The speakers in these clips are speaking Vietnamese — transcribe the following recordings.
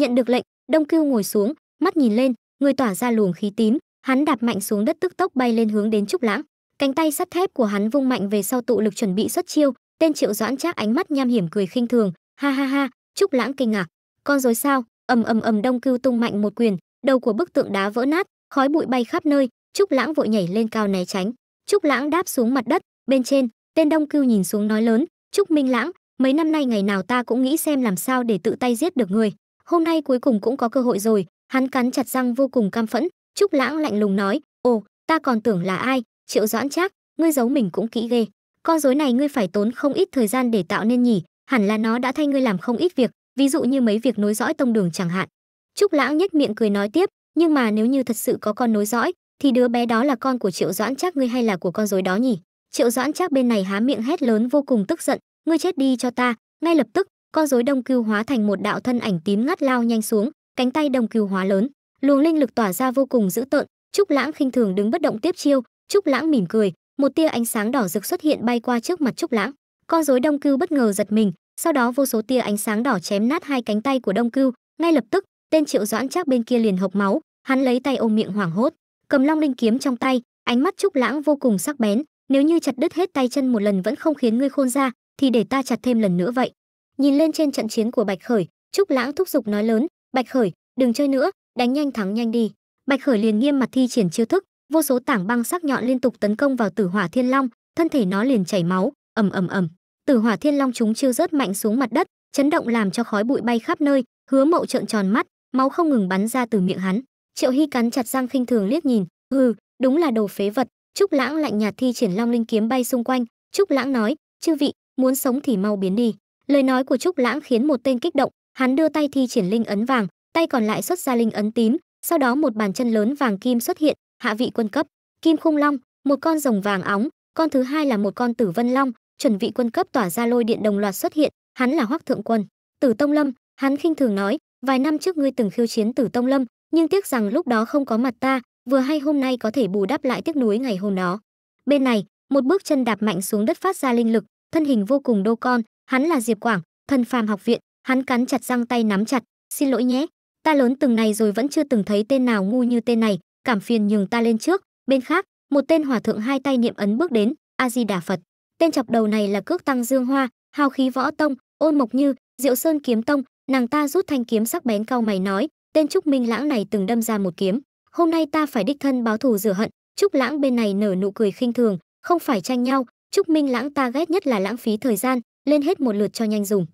Nhận được lệnh, Đông Cưu ngồi xuống, mắt nhìn lên, người tỏa ra luồng khí tím, hắn đạp mạnh xuống đất tức tốc bay lên hướng đến Trúc Lãng. Cánh tay sắt thép của hắn vung mạnh về sau tụ lực chuẩn bị xuất chiêu, tên Triệu Doãn Trác ánh mắt nham hiểm cười khinh thường, ha ha ha, Trúc Lãng kinh ngạc, con rối sao? Ầm ầm ầm Đông Cưu tung mạnh một quyền, đầu của bức tượng đá vỡ nát, khói bụi bay khắp nơi, Trúc Lãng vội nhảy lên cao né tránh. Trúc Lãng đáp xuống mặt đất, bên trên, tên Đông Cưu nhìn xuống nói lớn, "Trúc Minh Lãng, mấy năm nay ngày nào ta cũng nghĩ xem làm sao để tự tay giết được người hôm nay cuối cùng cũng có cơ hội rồi hắn cắn chặt răng vô cùng cam phẫn trúc lãng lạnh lùng nói ồ ta còn tưởng là ai triệu doãn trác ngươi giấu mình cũng kỹ ghê con rối này ngươi phải tốn không ít thời gian để tạo nên nhỉ hẳn là nó đã thay ngươi làm không ít việc ví dụ như mấy việc nối dõi tông đường chẳng hạn trúc lãng nhếch miệng cười nói tiếp nhưng mà nếu như thật sự có con nối dõi thì đứa bé đó là con của triệu doãn trác ngươi hay là của con rối đó nhỉ triệu doãn trác bên này há miệng hét lớn vô cùng tức giận ngươi chết đi cho ta ngay lập tức con rối đông cưu hóa thành một đạo thân ảnh tím ngắt lao nhanh xuống cánh tay đông cưu hóa lớn luồng linh lực tỏa ra vô cùng dữ tợn trúc lãng khinh thường đứng bất động tiếp chiêu trúc lãng mỉm cười một tia ánh sáng đỏ rực xuất hiện bay qua trước mặt trúc lãng con rối đông cưu bất ngờ giật mình sau đó vô số tia ánh sáng đỏ chém nát hai cánh tay của đông cưu ngay lập tức tên triệu doãn chắc bên kia liền hộc máu hắn lấy tay ôm miệng hoảng hốt cầm long linh kiếm trong tay ánh mắt trúc lãng vô cùng sắc bén nếu như chặt đứt hết tay chân một lần vẫn không khiến ngươi khôn ra thì để ta chặt thêm lần nữa vậy Nhìn lên trên trận chiến của Bạch Khởi, Trúc Lãng thúc giục nói lớn, "Bạch Khởi, đừng chơi nữa, đánh nhanh thắng nhanh đi." Bạch Khởi liền nghiêm mặt thi triển chiêu thức, vô số tảng băng sắc nhọn liên tục tấn công vào Tử Hỏa Thiên Long, thân thể nó liền chảy máu, ầm ầm ầm. Tử Hỏa Thiên Long chúng chiêu rớt mạnh xuống mặt đất, chấn động làm cho khói bụi bay khắp nơi, Hứa Mậu trợn tròn mắt, máu không ngừng bắn ra từ miệng hắn. Triệu Hy cắn chặt răng khinh thường liếc nhìn, "Hừ, đúng là đồ phế vật." Trúc Lãng lạnh nhạt thi triển Long Linh kiếm bay xung quanh, Trúc Lãng nói, "Chư vị, muốn sống thì mau biến đi." lời nói của trúc lãng khiến một tên kích động hắn đưa tay thi triển linh ấn vàng tay còn lại xuất ra linh ấn tím sau đó một bàn chân lớn vàng kim xuất hiện hạ vị quân cấp kim khung long một con rồng vàng óng con thứ hai là một con tử vân long chuẩn vị quân cấp tỏa ra lôi điện đồng loạt xuất hiện hắn là hoắc thượng quân tử tông lâm hắn khinh thường nói vài năm trước ngươi từng khiêu chiến tử tông lâm nhưng tiếc rằng lúc đó không có mặt ta vừa hay hôm nay có thể bù đắp lại tiếc nuối ngày hôm đó bên này một bước chân đạp mạnh xuống đất phát ra linh lực thân hình vô cùng đô con hắn là diệp quảng thân phàm học viện hắn cắn chặt răng tay nắm chặt xin lỗi nhé ta lớn từng này rồi vẫn chưa từng thấy tên nào ngu như tên này cảm phiền nhường ta lên trước bên khác một tên hòa thượng hai tay niệm ấn bước đến a di đà phật tên chọc đầu này là cước tăng dương hoa hào khí võ tông ôn mộc như diệu sơn kiếm tông nàng ta rút thanh kiếm sắc bén cau mày nói tên trúc minh lãng này từng đâm ra một kiếm hôm nay ta phải đích thân báo thù rửa hận trúc lãng bên này nở nụ cười khinh thường không phải tranh nhau trúc minh lãng ta ghét nhất là lãng phí thời gian lên hết một lượt cho nhanh dùng.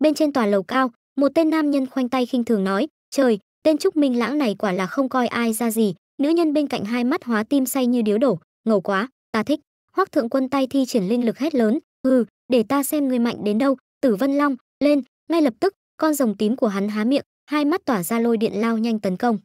Bên trên tòa lầu cao, một tên nam nhân khoanh tay khinh thường nói, "Trời, tên Trúc Minh lãng này quả là không coi ai ra gì." Nữ nhân bên cạnh hai mắt hóa tim say như điếu đổ, ngầu quá, ta thích. Hoắc Thượng Quân tay thi triển linh lực hét lớn, "Hừ, để ta xem người mạnh đến đâu." Tử Vân Long, lên, ngay lập tức, con rồng tím của hắn há miệng, hai mắt tỏa ra lôi điện lao nhanh tấn công.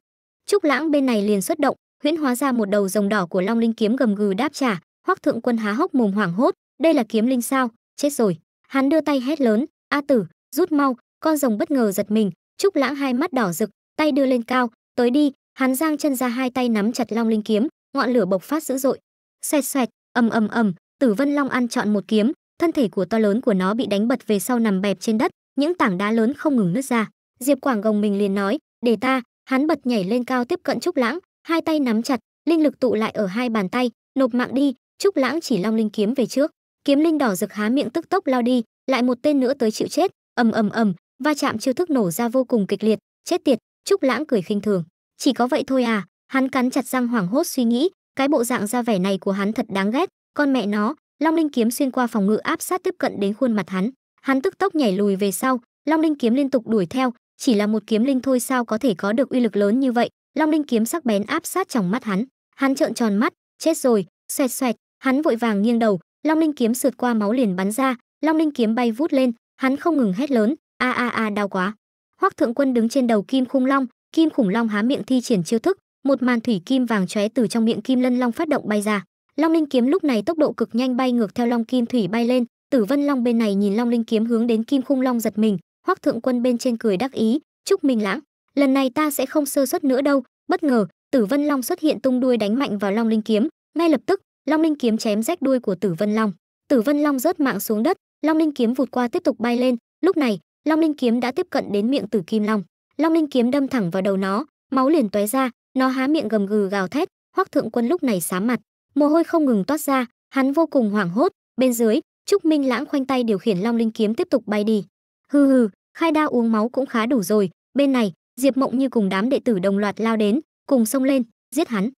Trúc Lãng bên này liền xuất động, huyễn hóa ra một đầu rồng đỏ của Long Linh kiếm gầm gừ đáp trả, Hoắc Thượng Quân há hốc mồm hoảng hốt, đây là kiếm linh sao, chết rồi hắn đưa tay hét lớn a tử rút mau con rồng bất ngờ giật mình trúc lãng hai mắt đỏ rực tay đưa lên cao tới đi hắn giang chân ra hai tay nắm chặt long linh kiếm ngọn lửa bộc phát dữ dội xoẹt xoẹt ầm ầm ầm tử vân long ăn chọn một kiếm thân thể của to lớn của nó bị đánh bật về sau nằm bẹp trên đất những tảng đá lớn không ngừng nứt ra diệp quảng gồng mình liền nói để ta hắn bật nhảy lên cao tiếp cận trúc lãng hai tay nắm chặt linh lực tụ lại ở hai bàn tay nộp mạng đi trúc lãng chỉ long linh kiếm về trước kiếm linh đỏ rực há miệng tức tốc lao đi lại một tên nữa tới chịu chết ầm ầm ầm va chạm chiêu thức nổ ra vô cùng kịch liệt chết tiệt trúc lãng cười khinh thường chỉ có vậy thôi à hắn cắn chặt răng hoảng hốt suy nghĩ cái bộ dạng ra vẻ này của hắn thật đáng ghét con mẹ nó long linh kiếm xuyên qua phòng ngự áp sát tiếp cận đến khuôn mặt hắn hắn tức tốc nhảy lùi về sau long linh kiếm liên tục đuổi theo chỉ là một kiếm linh thôi sao có thể có được uy lực lớn như vậy long linh kiếm sắc bén áp sát trong mắt hắn hắn trợn tròn mắt chết rồi xoẹt xoẹt hắn vội vàng nghiêng đầu Long linh kiếm sượt qua máu liền bắn ra, long linh kiếm bay vút lên, hắn không ngừng hét lớn, a a a đau quá. Hoắc Thượng Quân đứng trên đầu Kim Khung Long, Kim Khủng Long há miệng thi triển chiêu thức, một màn thủy kim vàng chóe từ trong miệng Kim Lân Long phát động bay ra. Long linh kiếm lúc này tốc độ cực nhanh bay ngược theo Long Kim Thủy bay lên, Tử Vân Long bên này nhìn Long linh kiếm hướng đến Kim Khung Long giật mình, Hoắc Thượng Quân bên trên cười đắc ý, "Chúc Minh Lãng, lần này ta sẽ không sơ suất nữa đâu." Bất ngờ, Tử Vân Long xuất hiện tung đuôi đánh mạnh vào Long linh kiếm, ngay lập tức, Long Linh kiếm chém rách đuôi của Tử Vân Long. Tử Vân Long rớt mạng xuống đất, Long Linh kiếm vụt qua tiếp tục bay lên, lúc này, Long Linh kiếm đã tiếp cận đến miệng Tử Kim Long. Long Linh kiếm đâm thẳng vào đầu nó, máu liền tóe ra, nó há miệng gầm gừ gào thét, Hoắc Thượng Quân lúc này xám mặt, mồ hôi không ngừng toát ra, hắn vô cùng hoảng hốt, bên dưới, Trúc Minh Lãng khoanh tay điều khiển Long Linh kiếm tiếp tục bay đi. Hừ hừ, khai đa uống máu cũng khá đủ rồi, bên này, Diệp Mộng như cùng đám đệ tử đồng loạt lao đến, cùng xông lên, giết hắn.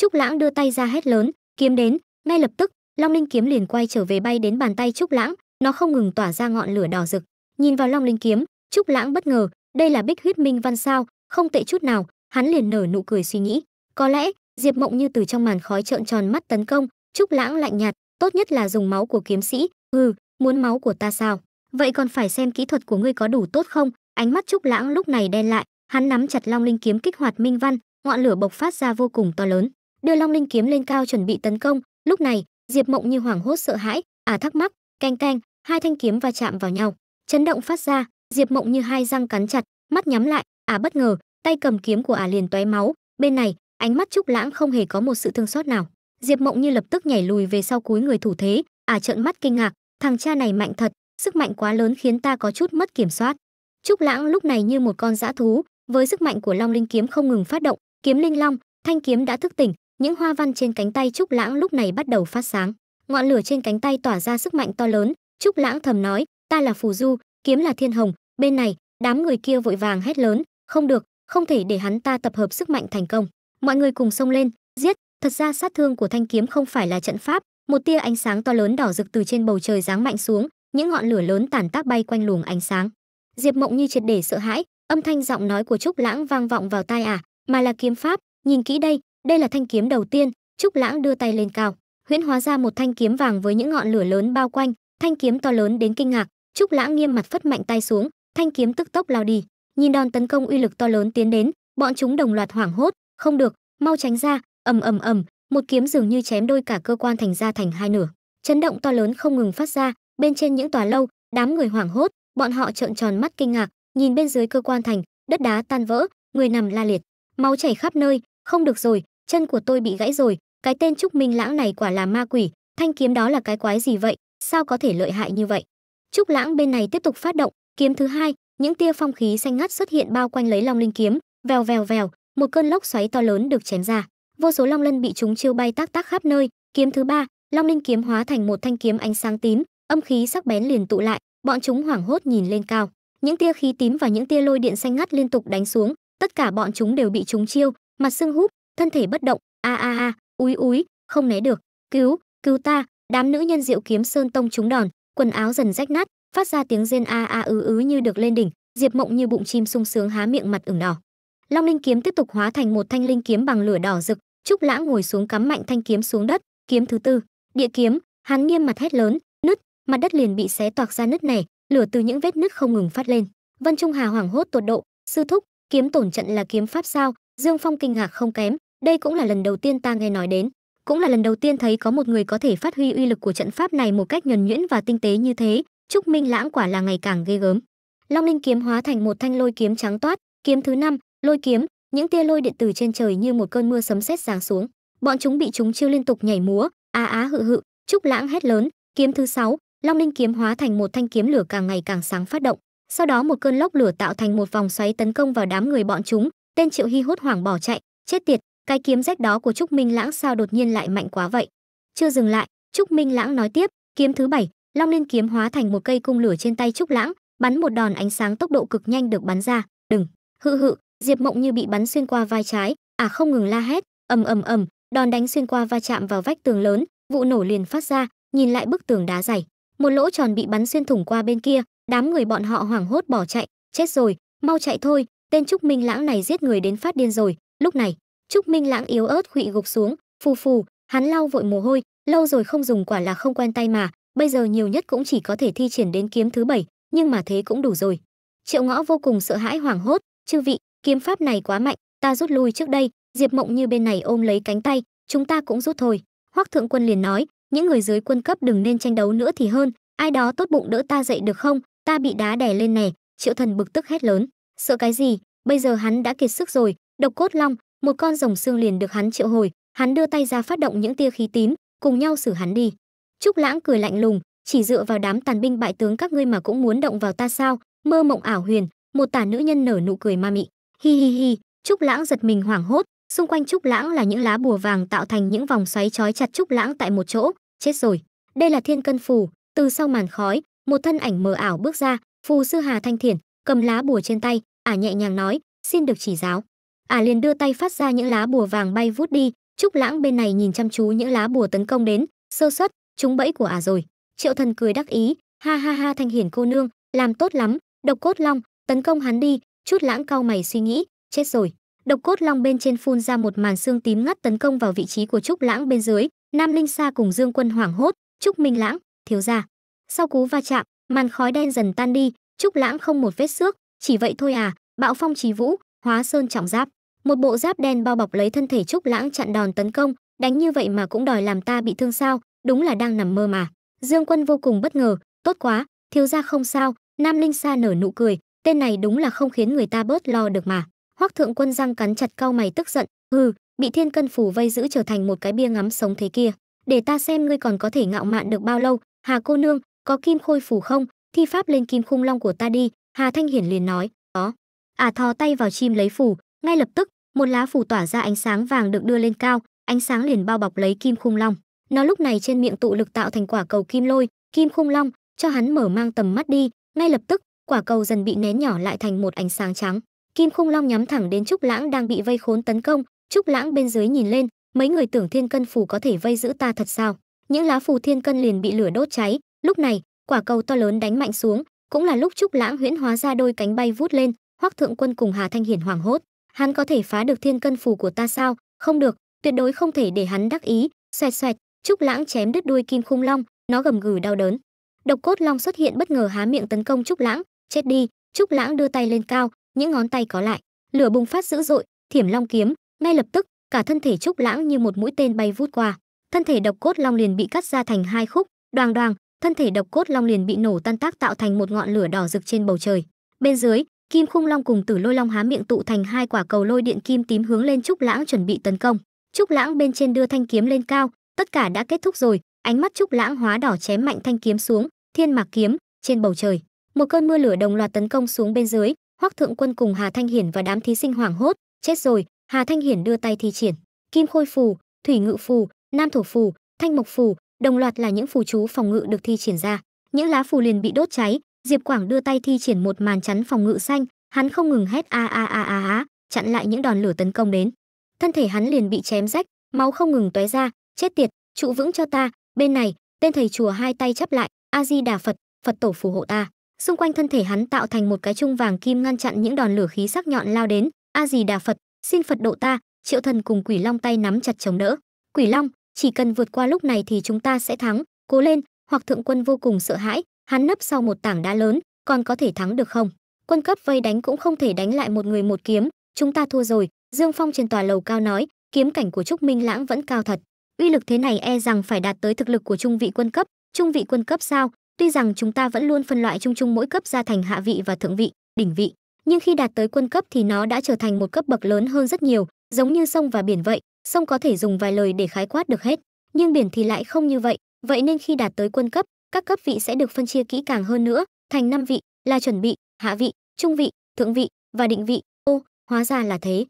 Trúc Lãng đưa tay ra hét lớn, kiếm đến ngay lập tức long linh kiếm liền quay trở về bay đến bàn tay trúc lãng nó không ngừng tỏa ra ngọn lửa đỏ rực nhìn vào long linh kiếm trúc lãng bất ngờ đây là bích huyết minh văn sao không tệ chút nào hắn liền nở nụ cười suy nghĩ có lẽ diệp mộng như từ trong màn khói trợn tròn mắt tấn công trúc lãng lạnh nhạt tốt nhất là dùng máu của kiếm sĩ ừ muốn máu của ta sao vậy còn phải xem kỹ thuật của ngươi có đủ tốt không ánh mắt trúc lãng lúc này đen lại hắn nắm chặt long linh kiếm kích hoạt minh văn ngọn lửa bộc phát ra vô cùng to lớn đưa long linh kiếm lên cao chuẩn bị tấn công lúc này diệp mộng như hoảng hốt sợ hãi à thắc mắc canh canh hai thanh kiếm va chạm vào nhau chấn động phát ra diệp mộng như hai răng cắn chặt mắt nhắm lại à bất ngờ tay cầm kiếm của à liền tóe máu bên này ánh mắt trúc lãng không hề có một sự thương xót nào diệp mộng như lập tức nhảy lùi về sau cúi người thủ thế à trợn mắt kinh ngạc thằng cha này mạnh thật sức mạnh quá lớn khiến ta có chút mất kiểm soát trúc lãng lúc này như một con dã thú với sức mạnh của long linh kiếm không ngừng phát động kiếm linh long thanh kiếm đã thức tỉnh những hoa văn trên cánh tay trúc lãng lúc này bắt đầu phát sáng ngọn lửa trên cánh tay tỏa ra sức mạnh to lớn trúc lãng thầm nói ta là phù du kiếm là thiên hồng bên này đám người kia vội vàng hét lớn không được không thể để hắn ta tập hợp sức mạnh thành công mọi người cùng xông lên giết thật ra sát thương của thanh kiếm không phải là trận pháp một tia ánh sáng to lớn đỏ rực từ trên bầu trời giáng mạnh xuống những ngọn lửa lớn tản tác bay quanh luồng ánh sáng diệp mộng như triệt để sợ hãi âm thanh giọng nói của trúc lãng vang vọng vào tai ả à, mà là kiếm pháp nhìn kỹ đây đây là thanh kiếm đầu tiên, Trúc Lãng đưa tay lên cao, huyễn hóa ra một thanh kiếm vàng với những ngọn lửa lớn bao quanh, thanh kiếm to lớn đến kinh ngạc, Trúc Lãng nghiêm mặt phất mạnh tay xuống, thanh kiếm tức tốc lao đi, nhìn đòn tấn công uy lực to lớn tiến đến, bọn chúng đồng loạt hoảng hốt, không được, mau tránh ra, ầm ầm ầm, một kiếm dường như chém đôi cả cơ quan thành ra thành hai nửa, chấn động to lớn không ngừng phát ra, bên trên những tòa lâu, đám người hoảng hốt, bọn họ trợn tròn mắt kinh ngạc, nhìn bên dưới cơ quan thành, đất đá tan vỡ, người nằm la liệt, máu chảy khắp nơi, không được rồi, chân của tôi bị gãy rồi cái tên trúc minh lãng này quả là ma quỷ thanh kiếm đó là cái quái gì vậy sao có thể lợi hại như vậy trúc lãng bên này tiếp tục phát động kiếm thứ hai những tia phong khí xanh ngắt xuất hiện bao quanh lấy long linh kiếm vèo vèo vèo một cơn lốc xoáy to lớn được chém ra vô số long lân bị chúng chiêu bay tác tác khắp nơi kiếm thứ ba long linh kiếm hóa thành một thanh kiếm ánh sáng tím âm khí sắc bén liền tụ lại bọn chúng hoảng hốt nhìn lên cao những tia khí tím và những tia lôi điện xanh ngắt liên tục đánh xuống tất cả bọn chúng đều bị chúng chiêu mặt xương húp thân thể bất động, a a a, úi úi, không né được, cứu, cứu ta, đám nữ nhân Diệu Kiếm Sơn tông trúng đòn, quần áo dần rách nát, phát ra tiếng rên a a ứ ứ như được lên đỉnh, Diệp Mộng như bụng chim sung sướng há miệng mặt ửng đỏ. Long linh kiếm tiếp tục hóa thành một thanh linh kiếm bằng lửa đỏ rực, Trúc Lãng ngồi xuống cắm mạnh thanh kiếm xuống đất, kiếm thứ tư, địa kiếm, hắn nghiêm mặt hét lớn, nứt, mặt đất liền bị xé toạc ra nứt nẻ, lửa từ những vết nứt không ngừng phát lên. Vân Trung Hà hoảng hốt tột độ, sư thúc, kiếm tổn trận là kiếm pháp sao? Dương Phong kinh ngạc không kém, đây cũng là lần đầu tiên ta nghe nói đến, cũng là lần đầu tiên thấy có một người có thể phát huy uy lực của trận pháp này một cách nhuần nhuyễn và tinh tế như thế, Trúc Minh Lãng quả là ngày càng ghê gớm. Long linh kiếm hóa thành một thanh lôi kiếm trắng toát, kiếm thứ năm, lôi kiếm, những tia lôi điện tử trên trời như một cơn mưa sấm sét giáng xuống. Bọn chúng bị chúng chiêu liên tục nhảy múa, á á hự hự, Trúc Lãng hét lớn, kiếm thứ sáu, Long linh kiếm hóa thành một thanh kiếm lửa càng ngày càng sáng phát động. Sau đó một cơn lốc lửa tạo thành một vòng xoáy tấn công vào đám người bọn chúng, tên Triệu Hy hốt hoảng bỏ chạy, chết tiệt, cái kiếm rách đó của trúc minh lãng sao đột nhiên lại mạnh quá vậy chưa dừng lại trúc minh lãng nói tiếp kiếm thứ bảy long liên kiếm hóa thành một cây cung lửa trên tay trúc lãng bắn một đòn ánh sáng tốc độ cực nhanh được bắn ra đừng hự hự diệp mộng như bị bắn xuyên qua vai trái à không ngừng la hét ầm ầm ầm đòn đánh xuyên qua va chạm vào vách tường lớn vụ nổ liền phát ra nhìn lại bức tường đá dày một lỗ tròn bị bắn xuyên thủng qua bên kia đám người bọn họ hoảng hốt bỏ chạy chết rồi mau chạy thôi tên trúc minh lãng này giết người đến phát điên rồi lúc này Trúc Minh Lãng yếu ớt khuỵ gục xuống, phù phù, hắn lau vội mồ hôi, lâu rồi không dùng quả là không quen tay mà, bây giờ nhiều nhất cũng chỉ có thể thi triển đến kiếm thứ bảy, nhưng mà thế cũng đủ rồi. Triệu Ngõ vô cùng sợ hãi hoảng hốt, "Chư vị, kiếm pháp này quá mạnh, ta rút lui trước đây." Diệp Mộng Như bên này ôm lấy cánh tay, "Chúng ta cũng rút thôi." Hoắc Thượng Quân liền nói, "Những người dưới quân cấp đừng nên tranh đấu nữa thì hơn, ai đó tốt bụng đỡ ta dậy được không? Ta bị đá đè lên nè." Triệu Thần bực tức hét lớn, "Sợ cái gì, bây giờ hắn đã kiệt sức rồi, Độc Cốt Long, một con rồng xương liền được hắn triệu hồi hắn đưa tay ra phát động những tia khí tím cùng nhau xử hắn đi trúc lãng cười lạnh lùng chỉ dựa vào đám tàn binh bại tướng các ngươi mà cũng muốn động vào ta sao mơ mộng ảo huyền một tả nữ nhân nở nụ cười ma mị hi hi hi trúc lãng giật mình hoảng hốt xung quanh trúc lãng là những lá bùa vàng tạo thành những vòng xoáy trói chặt trúc lãng tại một chỗ chết rồi đây là thiên cân phù từ sau màn khói một thân ảnh mờ ảo bước ra phù sư hà thanh thiển cầm lá bùa trên tay ả nhẹ nhàng nói xin được chỉ giáo ả à liền đưa tay phát ra những lá bùa vàng bay vút đi trúc lãng bên này nhìn chăm chú những lá bùa tấn công đến sơ xuất chúng bẫy của ả à rồi triệu thần cười đắc ý ha ha ha thanh hiển cô nương làm tốt lắm độc cốt long tấn công hắn đi chút lãng cau mày suy nghĩ chết rồi độc cốt long bên trên phun ra một màn xương tím ngắt tấn công vào vị trí của trúc lãng bên dưới nam linh sa cùng dương quân hoảng hốt trúc minh lãng thiếu ra sau cú va chạm màn khói đen dần tan đi trúc lãng không một vết xước chỉ vậy thôi à bạo phong trí vũ hóa sơn trọng giáp một bộ giáp đen bao bọc lấy thân thể trúc lãng chặn đòn tấn công đánh như vậy mà cũng đòi làm ta bị thương sao đúng là đang nằm mơ mà dương quân vô cùng bất ngờ tốt quá thiếu ra không sao nam linh sa nở nụ cười tên này đúng là không khiến người ta bớt lo được mà hoắc thượng quân răng cắn chặt cau mày tức giận hừ bị thiên cân phủ vây giữ trở thành một cái bia ngắm sống thế kia để ta xem ngươi còn có thể ngạo mạn được bao lâu hà cô nương có kim khôi phủ không thi pháp lên kim khung long của ta đi hà thanh hiển liền nói có Ả à, thò tay vào chim lấy phủ, ngay lập tức, một lá phủ tỏa ra ánh sáng vàng được đưa lên cao, ánh sáng liền bao bọc lấy kim khung long. Nó lúc này trên miệng tụ lực tạo thành quả cầu kim lôi, kim khung long, cho hắn mở mang tầm mắt đi, ngay lập tức, quả cầu dần bị nén nhỏ lại thành một ánh sáng trắng. Kim khung long nhắm thẳng đến Trúc Lãng đang bị vây khốn tấn công, Trúc Lãng bên dưới nhìn lên, mấy người tưởng thiên cân phủ có thể vây giữ ta thật sao? Những lá phù thiên cân liền bị lửa đốt cháy, lúc này, quả cầu to lớn đánh mạnh xuống, cũng là lúc Trúc Lãng huyễn hóa ra đôi cánh bay vút lên, Hoắc Thượng Quân cùng Hà Thanh Hiển hoảng hốt, hắn có thể phá được thiên cân phù của ta sao? Không được, tuyệt đối không thể để hắn đắc ý. Xoẹt xoẹt, Trúc Lãng chém đứt đuôi kim khung long, nó gầm gừ đau đớn. Độc cốt long xuất hiện bất ngờ há miệng tấn công Trúc Lãng, chết đi. Trúc Lãng đưa tay lên cao, những ngón tay có lại, lửa bùng phát dữ dội, thiểm long kiếm, ngay lập tức, cả thân thể Trúc Lãng như một mũi tên bay vút qua. Thân thể độc cốt long liền bị cắt ra thành hai khúc, đoàng đoàng, thân thể độc cốt long liền bị nổ tan tác tạo thành một ngọn lửa đỏ rực trên bầu trời. Bên dưới, Kim Khung Long cùng Tử Lôi Long há miệng tụ thành hai quả cầu lôi điện kim tím hướng lên Trúc Lãng chuẩn bị tấn công. Trúc Lãng bên trên đưa thanh kiếm lên cao, tất cả đã kết thúc rồi, ánh mắt Trúc Lãng hóa đỏ chém mạnh thanh kiếm xuống, Thiên Mạc kiếm, trên bầu trời, một cơn mưa lửa đồng loạt tấn công xuống bên dưới, Hoắc Thượng Quân cùng Hà Thanh Hiển và đám thí sinh hoảng hốt, chết rồi, Hà Thanh Hiển đưa tay thi triển, Kim Khôi phù, Thủy Ngự phù, Nam Thổ phù, Thanh Mộc phù, đồng loạt là những phù chú phòng ngự được thi triển ra, những lá phù liền bị đốt cháy, Diệp Quảng đưa tay thi triển một màn chắn phòng ngự xanh, hắn không ngừng hét a a a a a, chặn lại những đòn lửa tấn công đến. Thân thể hắn liền bị chém rách, máu không ngừng tóe ra, chết tiệt, trụ vững cho ta, bên này, tên thầy chùa hai tay chắp lại, A Di Đà Phật, Phật tổ phù hộ ta. Xung quanh thân thể hắn tạo thành một cái trung vàng kim ngăn chặn những đòn lửa khí sắc nhọn lao đến, A Di Đà Phật, xin Phật độ ta, Triệu Thần cùng Quỷ Long tay nắm chặt chống đỡ. Quỷ Long, chỉ cần vượt qua lúc này thì chúng ta sẽ thắng, cố lên, hoặc thượng quân vô cùng sợ hãi, hắn nấp sau một tảng đá lớn còn có thể thắng được không quân cấp vây đánh cũng không thể đánh lại một người một kiếm chúng ta thua rồi dương phong trên tòa lầu cao nói kiếm cảnh của trúc minh lãng vẫn cao thật uy lực thế này e rằng phải đạt tới thực lực của trung vị quân cấp trung vị quân cấp sao tuy rằng chúng ta vẫn luôn phân loại chung chung mỗi cấp ra thành hạ vị và thượng vị đỉnh vị nhưng khi đạt tới quân cấp thì nó đã trở thành một cấp bậc lớn hơn rất nhiều giống như sông và biển vậy sông có thể dùng vài lời để khái quát được hết nhưng biển thì lại không như vậy vậy nên khi đạt tới quân cấp các cấp vị sẽ được phân chia kỹ càng hơn nữa, thành năm vị là chuẩn bị, hạ vị, trung vị, thượng vị và định vị. Ô, hóa ra là thế.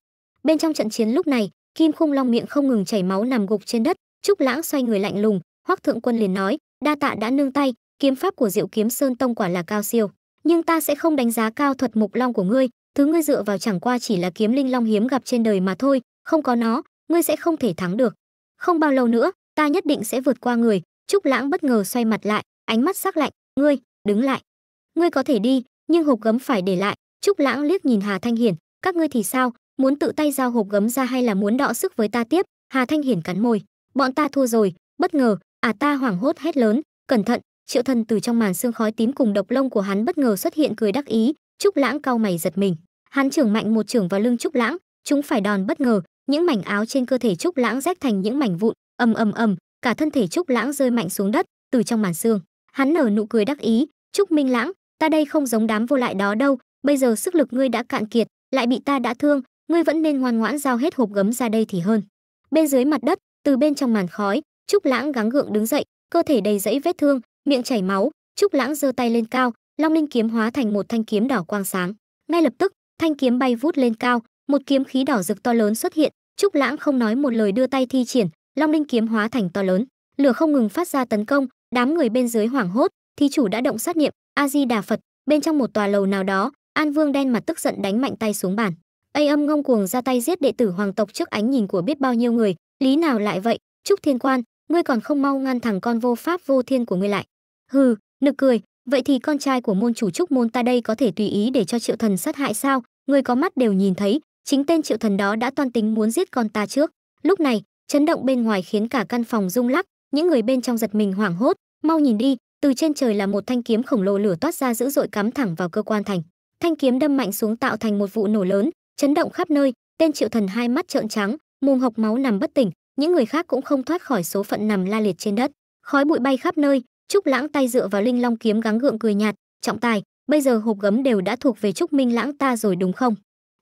Bên trong trận chiến lúc này, Kim Khung Long miệng không ngừng chảy máu nằm gục trên đất, Trúc Lãng xoay người lạnh lùng, Hoắc Thượng Quân liền nói, "Đa tạ đã nương tay, kiếm pháp của Diệu Kiếm Sơn Tông quả là cao siêu, nhưng ta sẽ không đánh giá cao thuật mục long của ngươi, thứ ngươi dựa vào chẳng qua chỉ là kiếm linh long hiếm gặp trên đời mà thôi, không có nó, ngươi sẽ không thể thắng được. Không bao lâu nữa, ta nhất định sẽ vượt qua người, trúc lãng bất ngờ xoay mặt lại ánh mắt sắc lạnh ngươi đứng lại ngươi có thể đi nhưng hộp gấm phải để lại trúc lãng liếc nhìn hà thanh hiển các ngươi thì sao muốn tự tay giao hộp gấm ra hay là muốn đọ sức với ta tiếp hà thanh hiển cắn môi bọn ta thua rồi bất ngờ à ta hoảng hốt hét lớn cẩn thận triệu thần từ trong màn sương khói tím cùng độc lông của hắn bất ngờ xuất hiện cười đắc ý trúc lãng cau mày giật mình hắn trưởng mạnh một trưởng vào lưng trúc lãng chúng phải đòn bất ngờ những mảnh áo trên cơ thể trúc lãng rách thành những mảnh vụn ầm ầm ầm cả thân thể Trúc Lãng rơi mạnh xuống đất, từ trong màn xương. Hắn nở nụ cười đắc ý, "Trúc Minh Lãng, ta đây không giống đám vô lại đó đâu, bây giờ sức lực ngươi đã cạn kiệt, lại bị ta đã thương, ngươi vẫn nên ngoan ngoãn giao hết hộp gấm ra đây thì hơn." Bên dưới mặt đất, từ bên trong màn khói, Trúc Lãng gắng gượng đứng dậy, cơ thể đầy dẫy vết thương, miệng chảy máu, Trúc Lãng giơ tay lên cao, Long linh kiếm hóa thành một thanh kiếm đỏ quang sáng. Ngay lập tức, thanh kiếm bay vút lên cao, một kiếm khí đỏ rực to lớn xuất hiện, Trúc Lãng không nói một lời đưa tay thi triển, long linh kiếm hóa thành to lớn lửa không ngừng phát ra tấn công đám người bên dưới hoảng hốt thì chủ đã động sát niệm a di đà phật bên trong một tòa lầu nào đó an vương đen mặt tức giận đánh mạnh tay xuống bàn ây âm ngông cuồng ra tay giết đệ tử hoàng tộc trước ánh nhìn của biết bao nhiêu người lý nào lại vậy trúc thiên quan ngươi còn không mau ngăn thằng con vô pháp vô thiên của ngươi lại hừ nực cười vậy thì con trai của môn chủ trúc môn ta đây có thể tùy ý để cho triệu thần sát hại sao người có mắt đều nhìn thấy chính tên triệu thần đó đã toan tính muốn giết con ta trước lúc này Chấn động bên ngoài khiến cả căn phòng rung lắc, những người bên trong giật mình hoảng hốt, mau nhìn đi, từ trên trời là một thanh kiếm khổng lồ lửa toát ra dữ dội cắm thẳng vào cơ quan thành. Thanh kiếm đâm mạnh xuống tạo thành một vụ nổ lớn, chấn động khắp nơi, tên Triệu Thần hai mắt trợn trắng, mồm hộc máu nằm bất tỉnh, những người khác cũng không thoát khỏi số phận nằm la liệt trên đất. Khói bụi bay khắp nơi, Trúc Lãng tay dựa vào Linh Long kiếm gắng gượng cười nhạt, "Trọng tài, bây giờ hộp gấm đều đã thuộc về Trúc Minh Lãng ta rồi đúng không?"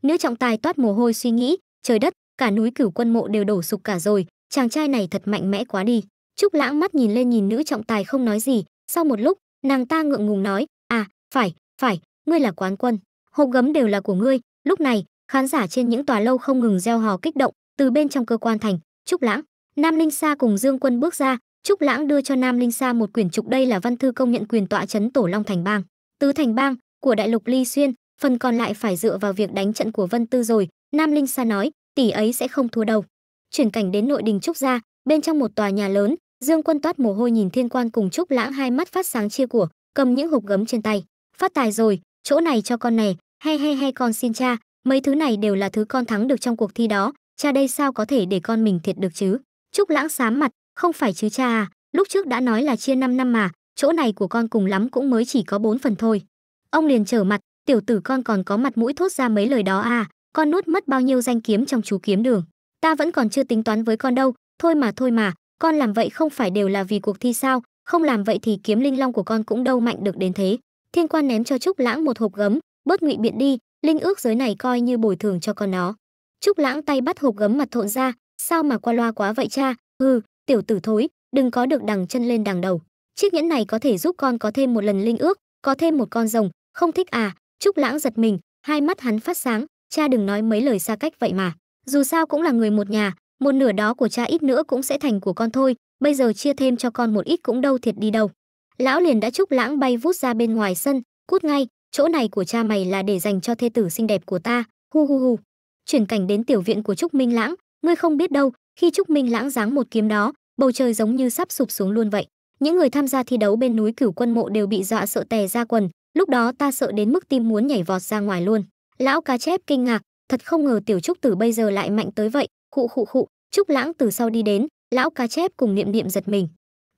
Nữ trọng tài toát mồ hôi suy nghĩ, trời đất, cả núi cửu quân mộ đều đổ sụp cả rồi chàng trai này thật mạnh mẽ quá đi trúc lãng mắt nhìn lên nhìn nữ trọng tài không nói gì sau một lúc nàng ta ngượng ngùng nói à phải phải ngươi là quán quân hộp gấm đều là của ngươi lúc này khán giả trên những tòa lâu không ngừng gieo hò kích động từ bên trong cơ quan thành trúc lãng nam linh sa cùng dương quân bước ra trúc lãng đưa cho nam linh sa một quyển trục đây là văn thư công nhận quyền tọa chấn tổ long thành bang tứ thành bang của đại lục ly xuyên phần còn lại phải dựa vào việc đánh trận của vân tư rồi nam linh sa nói tỷ ấy sẽ không thua đâu. Chuyển cảnh đến nội đình Trúc gia, bên trong một tòa nhà lớn, Dương Quân toát mồ hôi nhìn Thiên Quan cùng Trúc Lãng hai mắt phát sáng chia của, cầm những hộp gấm trên tay. Phát tài rồi, chỗ này cho con này, hay hay hay. con xin cha, mấy thứ này đều là thứ con thắng được trong cuộc thi đó, cha đây sao có thể để con mình thiệt được chứ? Trúc Lãng xám mặt, không phải chứ cha à, lúc trước đã nói là chia 5 năm mà, chỗ này của con cùng lắm cũng mới chỉ có 4 phần thôi. Ông liền trở mặt, tiểu tử con còn có mặt mũi thốt ra mấy lời đó à, con nút mất bao nhiêu danh kiếm trong chú kiếm đường ta vẫn còn chưa tính toán với con đâu thôi mà thôi mà con làm vậy không phải đều là vì cuộc thi sao không làm vậy thì kiếm linh long của con cũng đâu mạnh được đến thế thiên quan ném cho trúc lãng một hộp gấm bớt ngụy biện đi linh ước giới này coi như bồi thường cho con nó trúc lãng tay bắt hộp gấm mặt thộn ra sao mà qua loa quá vậy cha hừ tiểu tử thối đừng có được đằng chân lên đằng đầu chiếc nhẫn này có thể giúp con có thêm một lần linh ước có thêm một con rồng không thích à trúc lãng giật mình hai mắt hắn phát sáng cha đừng nói mấy lời xa cách vậy mà dù sao cũng là người một nhà một nửa đó của cha ít nữa cũng sẽ thành của con thôi bây giờ chia thêm cho con một ít cũng đâu thiệt đi đâu lão liền đã chúc lãng bay vút ra bên ngoài sân cút ngay chỗ này của cha mày là để dành cho thê tử xinh đẹp của ta hu hu hu chuyển cảnh đến tiểu viện của trúc minh lãng ngươi không biết đâu khi trúc minh lãng giáng một kiếm đó bầu trời giống như sắp sụp xuống luôn vậy những người tham gia thi đấu bên núi cửu quân mộ đều bị dọa sợ tè ra quần lúc đó ta sợ đến mức tim muốn nhảy vọt ra ngoài luôn Lão cá chép kinh ngạc, thật không ngờ tiểu trúc tử bây giờ lại mạnh tới vậy, khụ khụ khụ, trúc lãng từ sau đi đến, lão cá chép cùng niệm niệm giật mình.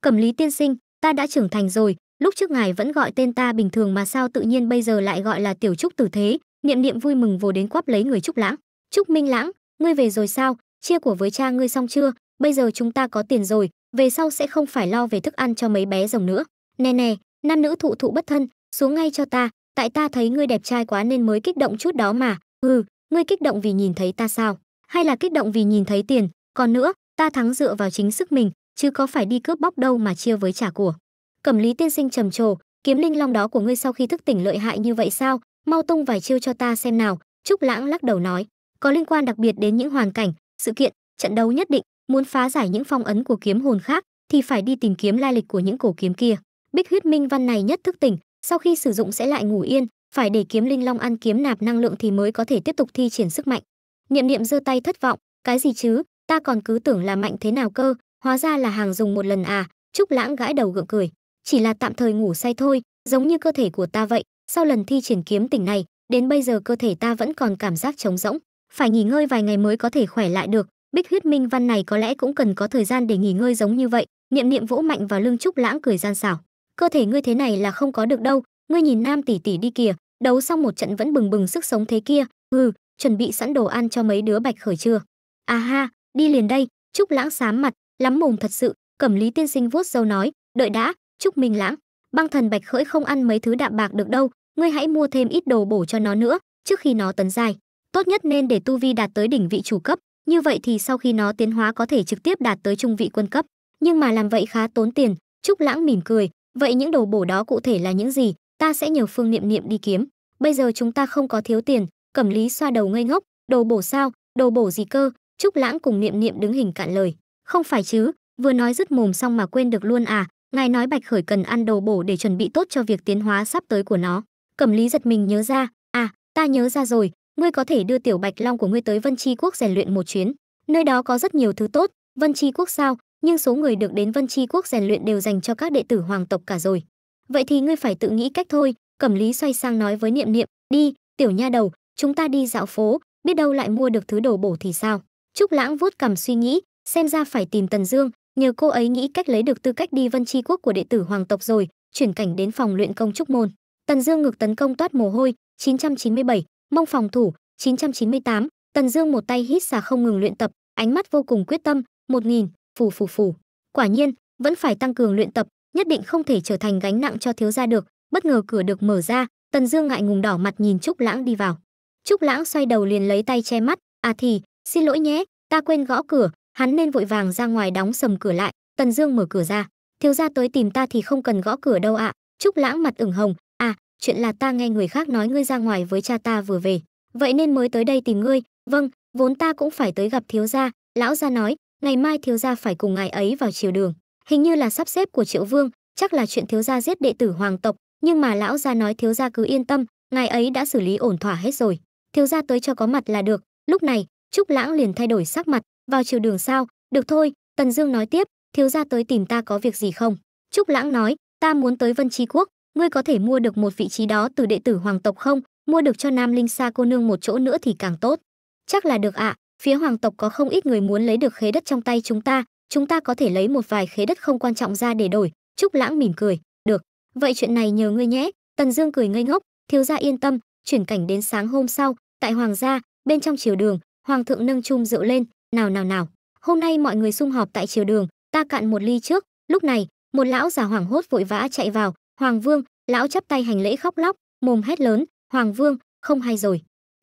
Cẩm lý tiên sinh, ta đã trưởng thành rồi, lúc trước ngài vẫn gọi tên ta bình thường mà sao tự nhiên bây giờ lại gọi là tiểu trúc tử thế, niệm niệm vui mừng vồ đến quắp lấy người trúc lãng. Trúc Minh Lãng, ngươi về rồi sao, chia của với cha ngươi xong chưa, bây giờ chúng ta có tiền rồi, về sau sẽ không phải lo về thức ăn cho mấy bé rồng nữa. Nè nè, nam nữ thụ thụ bất thân, xuống ngay cho ta, tại ta thấy ngươi đẹp trai quá nên mới kích động chút đó mà ừ ngươi kích động vì nhìn thấy ta sao hay là kích động vì nhìn thấy tiền còn nữa ta thắng dựa vào chính sức mình chứ có phải đi cướp bóc đâu mà chia với trả của cẩm lý tiên sinh trầm trồ kiếm linh long đó của ngươi sau khi thức tỉnh lợi hại như vậy sao mau tung vài chiêu cho ta xem nào trúc lãng lắc đầu nói có liên quan đặc biệt đến những hoàn cảnh sự kiện trận đấu nhất định muốn phá giải những phong ấn của kiếm hồn khác thì phải đi tìm kiếm lai lịch của những cổ kiếm kia bích huyết minh văn này nhất thức tỉnh sau khi sử dụng sẽ lại ngủ yên, phải để kiếm linh long ăn kiếm nạp năng lượng thì mới có thể tiếp tục thi triển sức mạnh. Niệm niệm giơ tay thất vọng, cái gì chứ, ta còn cứ tưởng là mạnh thế nào cơ, hóa ra là hàng dùng một lần à, Trúc Lãng gãi đầu gượng cười, chỉ là tạm thời ngủ say thôi, giống như cơ thể của ta vậy, sau lần thi triển kiếm tỉnh này, đến bây giờ cơ thể ta vẫn còn cảm giác trống rỗng, phải nghỉ ngơi vài ngày mới có thể khỏe lại được, Bích huyết minh văn này có lẽ cũng cần có thời gian để nghỉ ngơi giống như vậy, niệm niệm vỗ mạnh vào lưng Trúc Lãng cười gian xảo cơ thể ngươi thế này là không có được đâu ngươi nhìn nam tỷ tỷ đi kìa đấu xong một trận vẫn bừng bừng sức sống thế kia hừ chuẩn bị sẵn đồ ăn cho mấy đứa bạch khởi chưa à ha đi liền đây trúc lãng xám mặt lắm mồm thật sự cẩm lý tiên sinh vuốt dâu nói đợi đã trúc minh lãng băng thần bạch khởi không ăn mấy thứ đạm bạc được đâu ngươi hãy mua thêm ít đồ bổ cho nó nữa trước khi nó tấn dài tốt nhất nên để tu vi đạt tới đỉnh vị chủ cấp như vậy thì sau khi nó tiến hóa có thể trực tiếp đạt tới trung vị quân cấp nhưng mà làm vậy khá tốn tiền trúc lãng mỉm cười Vậy những đồ bổ đó cụ thể là những gì? Ta sẽ nhờ Phương Niệm Niệm đi kiếm. Bây giờ chúng ta không có thiếu tiền, Cẩm Lý xoa đầu ngây ngốc, đồ bổ sao? Đồ bổ gì cơ? Trúc Lãng cùng Niệm Niệm đứng hình cạn lời. Không phải chứ, vừa nói dứt mồm xong mà quên được luôn à? Ngài nói Bạch Khởi cần ăn đồ bổ để chuẩn bị tốt cho việc tiến hóa sắp tới của nó. Cẩm Lý giật mình nhớ ra, à, ta nhớ ra rồi, ngươi có thể đưa tiểu Bạch Long của ngươi tới Vân Chi Quốc rèn luyện một chuyến. Nơi đó có rất nhiều thứ tốt, Vân Chi Quốc sao? nhưng số người được đến Vân Chi Quốc rèn luyện đều dành cho các đệ tử hoàng tộc cả rồi. Vậy thì ngươi phải tự nghĩ cách thôi, Cẩm Lý xoay sang nói với Niệm Niệm, "Đi, tiểu nha đầu, chúng ta đi dạo phố, biết đâu lại mua được thứ đồ bổ thì sao?" Trúc Lãng vuốt cằm suy nghĩ, xem ra phải tìm Tần Dương, nhờ cô ấy nghĩ cách lấy được tư cách đi Vân Chi Quốc của đệ tử hoàng tộc rồi, chuyển cảnh đến phòng luyện công trúc môn. Tần Dương ngực tấn công toát mồ hôi, 997, mông phòng thủ, 998, Tần Dương một tay hít xà không ngừng luyện tập, ánh mắt vô cùng quyết tâm, 1000, phù phù phù quả nhiên vẫn phải tăng cường luyện tập nhất định không thể trở thành gánh nặng cho thiếu gia được bất ngờ cửa được mở ra tần dương ngại ngùng đỏ mặt nhìn trúc lãng đi vào trúc lãng xoay đầu liền lấy tay che mắt à thì xin lỗi nhé ta quên gõ cửa hắn nên vội vàng ra ngoài đóng sầm cửa lại tần dương mở cửa ra thiếu gia tới tìm ta thì không cần gõ cửa đâu ạ trúc lãng mặt ửng hồng à chuyện là ta nghe người khác nói ngươi ra ngoài với cha ta vừa về vậy nên mới tới đây tìm ngươi vâng vốn ta cũng phải tới gặp thiếu gia lão gia nói ngày mai thiếu gia phải cùng ngài ấy vào triều đường hình như là sắp xếp của triệu vương chắc là chuyện thiếu gia giết đệ tử hoàng tộc nhưng mà lão gia nói thiếu gia cứ yên tâm ngài ấy đã xử lý ổn thỏa hết rồi thiếu gia tới cho có mặt là được lúc này trúc lãng liền thay đổi sắc mặt vào triều đường sao được thôi tần dương nói tiếp thiếu gia tới tìm ta có việc gì không trúc lãng nói ta muốn tới vân tri quốc ngươi có thể mua được một vị trí đó từ đệ tử hoàng tộc không mua được cho nam linh sa cô nương một chỗ nữa thì càng tốt chắc là được ạ à, Phía hoàng tộc có không ít người muốn lấy được khế đất trong tay chúng ta, chúng ta có thể lấy một vài khế đất không quan trọng ra để đổi." Trúc Lãng mỉm cười, "Được, vậy chuyện này nhờ ngươi nhé." Tần Dương cười ngây ngốc, "Thiếu gia yên tâm, chuyển cảnh đến sáng hôm sau, tại hoàng gia, bên trong triều đường, hoàng thượng nâng chum rượu lên, "Nào nào nào, hôm nay mọi người sum họp tại triều đường, ta cạn một ly trước." Lúc này, một lão già hoảng hốt vội vã chạy vào, "Hoàng vương!" Lão chắp tay hành lễ khóc lóc, mồm hét lớn, "Hoàng vương, không hay rồi."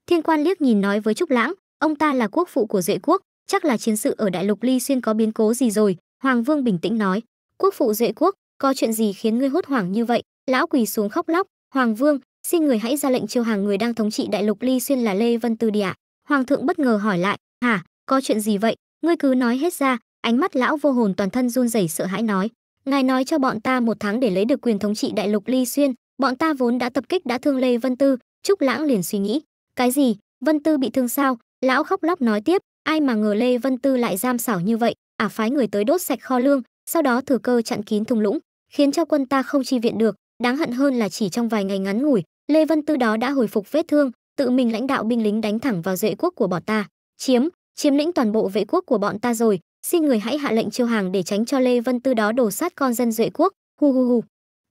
Thiên quan liếc nhìn nói với Trúc Lãng, ông ta là quốc phụ của duệ quốc chắc là chiến sự ở đại lục ly xuyên có biến cố gì rồi hoàng vương bình tĩnh nói quốc phụ duệ quốc có chuyện gì khiến ngươi hốt hoảng như vậy lão quỳ xuống khóc lóc hoàng vương xin người hãy ra lệnh chiêu hàng người đang thống trị đại lục ly xuyên là lê vân tư địa hoàng thượng bất ngờ hỏi lại hả có chuyện gì vậy ngươi cứ nói hết ra ánh mắt lão vô hồn toàn thân run rẩy sợ hãi nói ngài nói cho bọn ta một tháng để lấy được quyền thống trị đại lục ly xuyên bọn ta vốn đã tập kích đã thương lê vân tư trúc lãng liền suy nghĩ cái gì vân tư bị thương sao Lão khóc lóc nói tiếp, ai mà ngờ Lê Vân Tư lại giam xảo như vậy, ả à phái người tới đốt sạch kho lương, sau đó thừa cơ chặn kín thùng lũng, khiến cho quân ta không chi viện được, đáng hận hơn là chỉ trong vài ngày ngắn ngủi, Lê Vân Tư đó đã hồi phục vết thương, tự mình lãnh đạo binh lính đánh thẳng vào vệ quốc của bọn ta, chiếm, chiếm lĩnh toàn bộ vệ quốc của bọn ta rồi, xin người hãy hạ lệnh chiêu hàng để tránh cho Lê Vân Tư đó đổ sát con dân duệ quốc. Hu hu hu.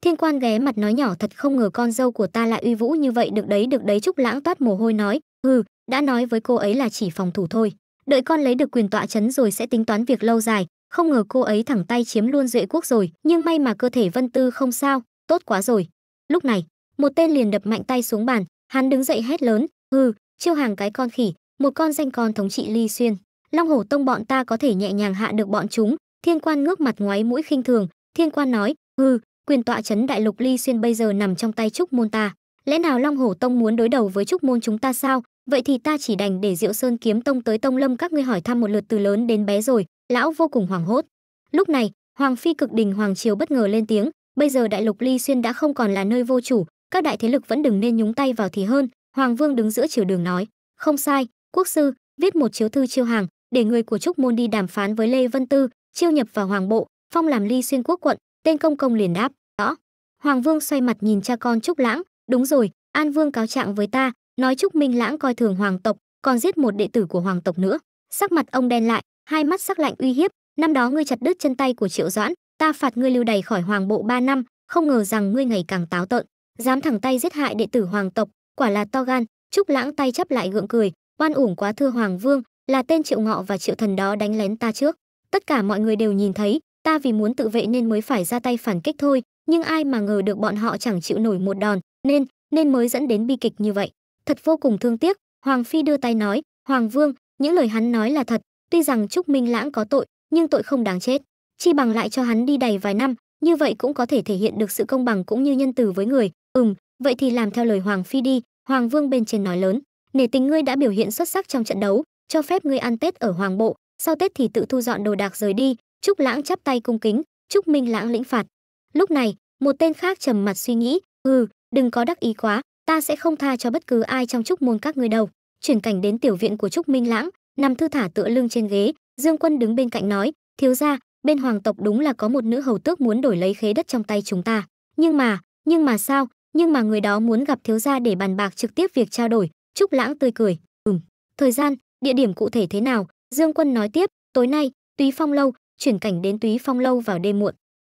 Thiên quan ghé mặt nói nhỏ thật không ngờ con dâu của ta lại uy vũ như vậy được đấy được đấy Trúc Lãng toát mồ hôi nói, hừ, đã nói với cô ấy là chỉ phòng thủ thôi đợi con lấy được quyền tọa chấn rồi sẽ tính toán việc lâu dài không ngờ cô ấy thẳng tay chiếm luôn duệ quốc rồi nhưng may mà cơ thể vân tư không sao tốt quá rồi lúc này một tên liền đập mạnh tay xuống bàn hắn đứng dậy hét lớn hừ chiêu hàng cái con khỉ một con danh con thống trị ly xuyên long hổ tông bọn ta có thể nhẹ nhàng hạ được bọn chúng thiên quan ngước mặt ngoái mũi khinh thường thiên quan nói hừ quyền tọa chấn đại lục ly xuyên bây giờ nằm trong tay trúc môn ta lẽ nào long hổ tông muốn đối đầu với trúc môn chúng ta sao vậy thì ta chỉ đành để diệu sơn kiếm tông tới tông lâm các ngươi hỏi thăm một lượt từ lớn đến bé rồi lão vô cùng hoảng hốt lúc này hoàng phi cực đình hoàng triều bất ngờ lên tiếng bây giờ đại lục ly xuyên đã không còn là nơi vô chủ các đại thế lực vẫn đừng nên nhúng tay vào thì hơn hoàng vương đứng giữa chiều đường nói không sai quốc sư viết một chiếu thư chiêu hàng để người của trúc môn đi đàm phán với lê vân tư chiêu nhập vào hoàng bộ phong làm ly xuyên quốc quận tên công công liền đáp đó hoàng vương xoay mặt nhìn cha con trúc lãng đúng rồi an vương cáo trạng với ta nói Trúc Minh Lãng coi thường hoàng tộc, còn giết một đệ tử của hoàng tộc nữa. Sắc mặt ông đen lại, hai mắt sắc lạnh uy hiếp, năm đó ngươi chặt đứt chân tay của Triệu Doãn, ta phạt ngươi lưu đày khỏi hoàng bộ 3 năm, không ngờ rằng ngươi ngày càng táo tợn, dám thẳng tay giết hại đệ tử hoàng tộc, quả là to gan. Trúc Lãng tay chắp lại gượng cười, oan uổng quá thưa hoàng vương, là tên Triệu Ngọ và Triệu Thần đó đánh lén ta trước. Tất cả mọi người đều nhìn thấy, ta vì muốn tự vệ nên mới phải ra tay phản kích thôi, nhưng ai mà ngờ được bọn họ chẳng chịu nổi một đòn, nên nên mới dẫn đến bi kịch như vậy. Thật vô cùng thương tiếc, Hoàng Phi đưa tay nói, Hoàng Vương, những lời hắn nói là thật, tuy rằng Trúc Minh Lãng có tội, nhưng tội không đáng chết. Chi bằng lại cho hắn đi đầy vài năm, như vậy cũng có thể thể hiện được sự công bằng cũng như nhân từ với người. Ừm, vậy thì làm theo lời Hoàng Phi đi, Hoàng Vương bên trên nói lớn. Nể tình ngươi đã biểu hiện xuất sắc trong trận đấu, cho phép ngươi ăn Tết ở Hoàng Bộ, sau Tết thì tự thu dọn đồ đạc rời đi, Trúc Lãng chắp tay cung kính, Trúc Minh Lãng lĩnh phạt. Lúc này, một tên khác trầm mặt suy nghĩ, ừ, đừng có đắc ý quá, ta sẽ không tha cho bất cứ ai trong trúc môn các ngươi đâu chuyển cảnh đến tiểu viện của trúc minh lãng nằm thư thả tựa lưng trên ghế dương quân đứng bên cạnh nói thiếu ra bên hoàng tộc đúng là có một nữ hầu tước muốn đổi lấy khế đất trong tay chúng ta nhưng mà nhưng mà sao nhưng mà người đó muốn gặp thiếu gia để bàn bạc trực tiếp việc trao đổi trúc lãng tươi cười ừm thời gian địa điểm cụ thể thế nào dương quân nói tiếp tối nay túy phong lâu chuyển cảnh đến túy phong lâu vào đêm muộn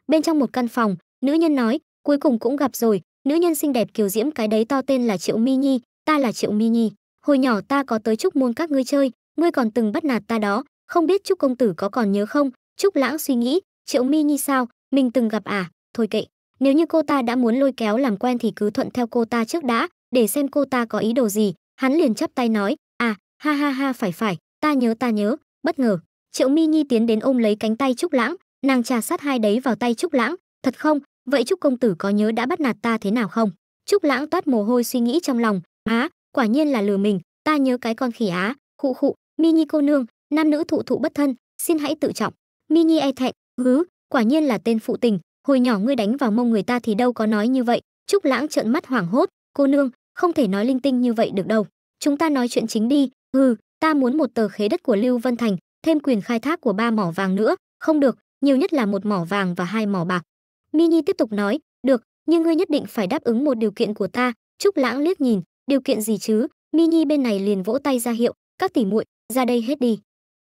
bên trong một căn phòng nữ nhân nói cuối cùng cũng gặp rồi nữ nhân xinh đẹp kiều diễm cái đấy to tên là triệu mi nhi ta là triệu mi nhi hồi nhỏ ta có tới chúc môn các ngươi chơi ngươi còn từng bắt nạt ta đó không biết chúc công tử có còn nhớ không chúc lãng suy nghĩ triệu mi nhi sao mình từng gặp à thôi kệ nếu như cô ta đã muốn lôi kéo làm quen thì cứ thuận theo cô ta trước đã để xem cô ta có ý đồ gì hắn liền chắp tay nói à ha ha ha phải phải ta nhớ ta nhớ bất ngờ triệu mi nhi tiến đến ôm lấy cánh tay trúc lãng nàng trà sát hai đấy vào tay trúc lãng thật không vậy trúc công tử có nhớ đã bắt nạt ta thế nào không trúc lãng toát mồ hôi suy nghĩ trong lòng á quả nhiên là lừa mình ta nhớ cái con khỉ á khụ khụ mi nhi cô nương nam nữ thụ thụ bất thân xin hãy tự trọng mi nhi e thẹn hứ quả nhiên là tên phụ tình hồi nhỏ ngươi đánh vào mông người ta thì đâu có nói như vậy trúc lãng trợn mắt hoảng hốt cô nương không thể nói linh tinh như vậy được đâu chúng ta nói chuyện chính đi hừ ta muốn một tờ khế đất của lưu vân thành thêm quyền khai thác của ba mỏ vàng nữa không được nhiều nhất là một mỏ vàng và hai mỏ bạc Mini tiếp tục nói, "Được, nhưng ngươi nhất định phải đáp ứng một điều kiện của ta." Trúc Lãng liếc nhìn, "Điều kiện gì chứ?" Mini bên này liền vỗ tay ra hiệu, "Các tỷ muội, ra đây hết đi."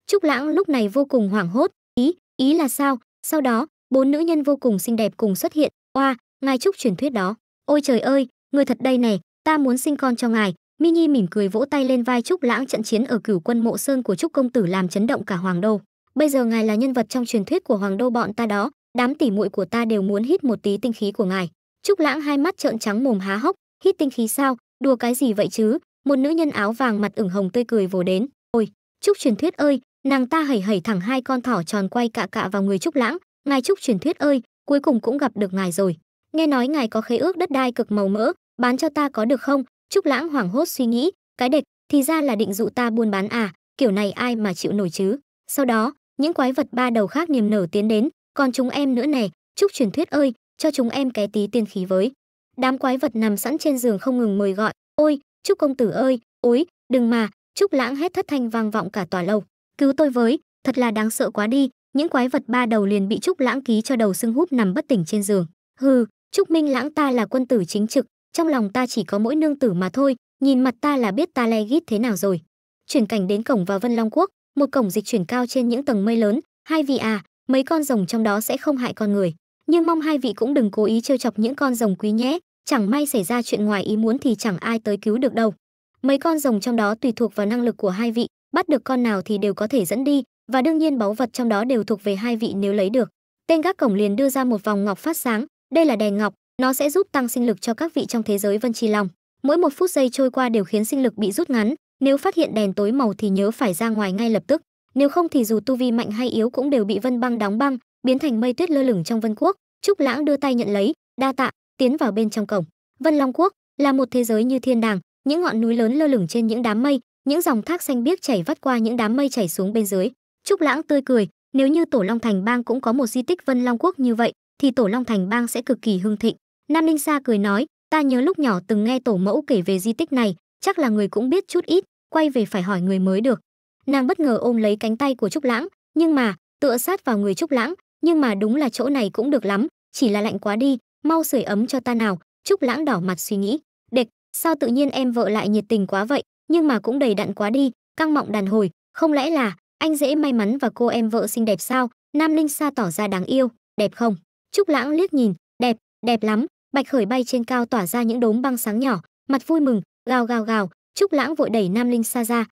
Trúc Lãng lúc này vô cùng hoảng hốt, "Ý, ý là sao?" Sau đó, bốn nữ nhân vô cùng xinh đẹp cùng xuất hiện, "Oa, ngài Trúc truyền thuyết đó. Ôi trời ơi, người thật đây này, ta muốn sinh con cho ngài." Mini mỉm cười vỗ tay lên vai Trúc Lãng trận chiến ở Cửu Quân Mộ Sơn của Trúc công tử làm chấn động cả hoàng đô. Bây giờ ngài là nhân vật trong truyền thuyết của hoàng đô bọn ta đó, đám tỉ muội của ta đều muốn hít một tí tinh khí của ngài trúc lãng hai mắt trợn trắng mồm há hốc hít tinh khí sao đùa cái gì vậy chứ một nữ nhân áo vàng mặt ửng hồng tươi cười vồ đến ôi trúc truyền thuyết ơi nàng ta hẩy hẩy thẳng hai con thỏ tròn quay cạ cạ vào người trúc lãng ngài trúc truyền thuyết ơi cuối cùng cũng gặp được ngài rồi nghe nói ngài có khế ước đất đai cực màu mỡ bán cho ta có được không trúc lãng hoảng hốt suy nghĩ cái đệch thì ra là định dụ ta buôn bán à kiểu này ai mà chịu nổi chứ sau đó những quái vật ba đầu khác niềm nở tiến đến còn chúng em nữa này, Trúc truyền thuyết ơi, cho chúng em cái tí tiên khí với. Đám quái vật nằm sẵn trên giường không ngừng mời gọi, "Ôi, Trúc công tử ơi, ối, đừng mà." Trúc Lãng hết thất thanh vang vọng cả tòa lâu. "Cứu tôi với, thật là đáng sợ quá đi." Những quái vật ba đầu liền bị Trúc Lãng ký cho đầu sưng húp nằm bất tỉnh trên giường. "Hừ, Trúc Minh Lãng ta là quân tử chính trực, trong lòng ta chỉ có mỗi nương tử mà thôi, nhìn mặt ta là biết ta le gít thế nào rồi." Chuyển cảnh đến cổng vào Vân Long Quốc, một cổng dịch chuyển cao trên những tầng mây lớn, hai vị à, mấy con rồng trong đó sẽ không hại con người nhưng mong hai vị cũng đừng cố ý trêu chọc những con rồng quý nhé chẳng may xảy ra chuyện ngoài ý muốn thì chẳng ai tới cứu được đâu mấy con rồng trong đó tùy thuộc vào năng lực của hai vị bắt được con nào thì đều có thể dẫn đi và đương nhiên báu vật trong đó đều thuộc về hai vị nếu lấy được tên gác cổng liền đưa ra một vòng ngọc phát sáng đây là đèn ngọc nó sẽ giúp tăng sinh lực cho các vị trong thế giới vân chi long mỗi một phút giây trôi qua đều khiến sinh lực bị rút ngắn nếu phát hiện đèn tối màu thì nhớ phải ra ngoài ngay lập tức nếu không thì dù tu vi mạnh hay yếu cũng đều bị vân băng đóng băng biến thành mây tuyết lơ lửng trong vân quốc trúc lãng đưa tay nhận lấy đa tạ tiến vào bên trong cổng vân long quốc là một thế giới như thiên đàng những ngọn núi lớn lơ lửng trên những đám mây những dòng thác xanh biếc chảy vắt qua những đám mây chảy xuống bên dưới trúc lãng tươi cười nếu như tổ long thành bang cũng có một di tích vân long quốc như vậy thì tổ long thành bang sẽ cực kỳ hưng thịnh nam ninh sa cười nói ta nhớ lúc nhỏ từng nghe tổ mẫu kể về di tích này chắc là người cũng biết chút ít quay về phải hỏi người mới được nàng bất ngờ ôm lấy cánh tay của trúc lãng nhưng mà tựa sát vào người trúc lãng nhưng mà đúng là chỗ này cũng được lắm chỉ là lạnh quá đi mau sưởi ấm cho ta nào trúc lãng đỏ mặt suy nghĩ đệch sao tự nhiên em vợ lại nhiệt tình quá vậy nhưng mà cũng đầy đặn quá đi căng mọng đàn hồi không lẽ là anh dễ may mắn và cô em vợ xinh đẹp sao nam linh sa tỏ ra đáng yêu đẹp không trúc lãng liếc nhìn đẹp đẹp lắm bạch khởi bay trên cao tỏa ra những đốm băng sáng nhỏ mặt vui mừng gào gào gào trúc lãng vội đẩy nam linh sa ra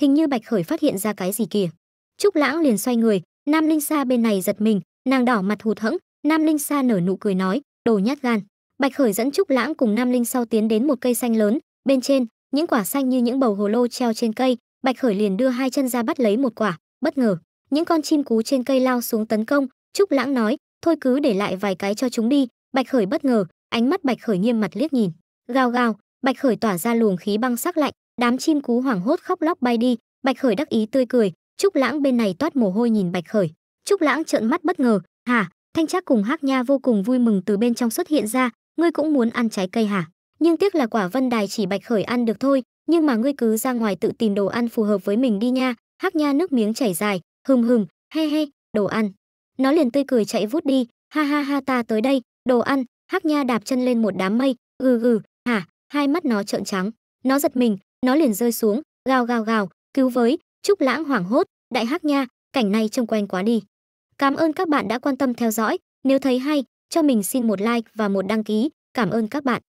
hình như bạch khởi phát hiện ra cái gì kìa trúc lãng liền xoay người nam linh sa bên này giật mình nàng đỏ mặt hụt hẫng nam linh sa nở nụ cười nói đồ nhát gan bạch khởi dẫn trúc lãng cùng nam linh sau tiến đến một cây xanh lớn bên trên những quả xanh như những bầu hồ lô treo trên cây bạch khởi liền đưa hai chân ra bắt lấy một quả bất ngờ những con chim cú trên cây lao xuống tấn công trúc lãng nói thôi cứ để lại vài cái cho chúng đi bạch khởi bất ngờ ánh mắt bạch khởi nghiêm mặt liếc nhìn gào gào bạch khởi tỏa ra luồng khí băng sắc lạnh đám chim cú hoảng hốt khóc lóc bay đi bạch khởi đắc ý tươi cười trúc lãng bên này toát mồ hôi nhìn bạch khởi trúc lãng trợn mắt bất ngờ hả thanh trác cùng hắc nha vô cùng vui mừng từ bên trong xuất hiện ra ngươi cũng muốn ăn trái cây hả nhưng tiếc là quả vân đài chỉ bạch khởi ăn được thôi nhưng mà ngươi cứ ra ngoài tự tìm đồ ăn phù hợp với mình đi nha hắc nha nước miếng chảy dài hừm hừm he he đồ ăn nó liền tươi cười chạy vút đi ha ha ha ta tới đây đồ ăn hắc nha đạp chân lên một đám mây gừ gừ hả hai mắt nó trợn trắng nó giật mình nó liền rơi xuống gào gào gào cứu với trúc lãng hoảng hốt đại hắc nha cảnh này trông quen quá đi cảm ơn các bạn đã quan tâm theo dõi nếu thấy hay cho mình xin một like và một đăng ký cảm ơn các bạn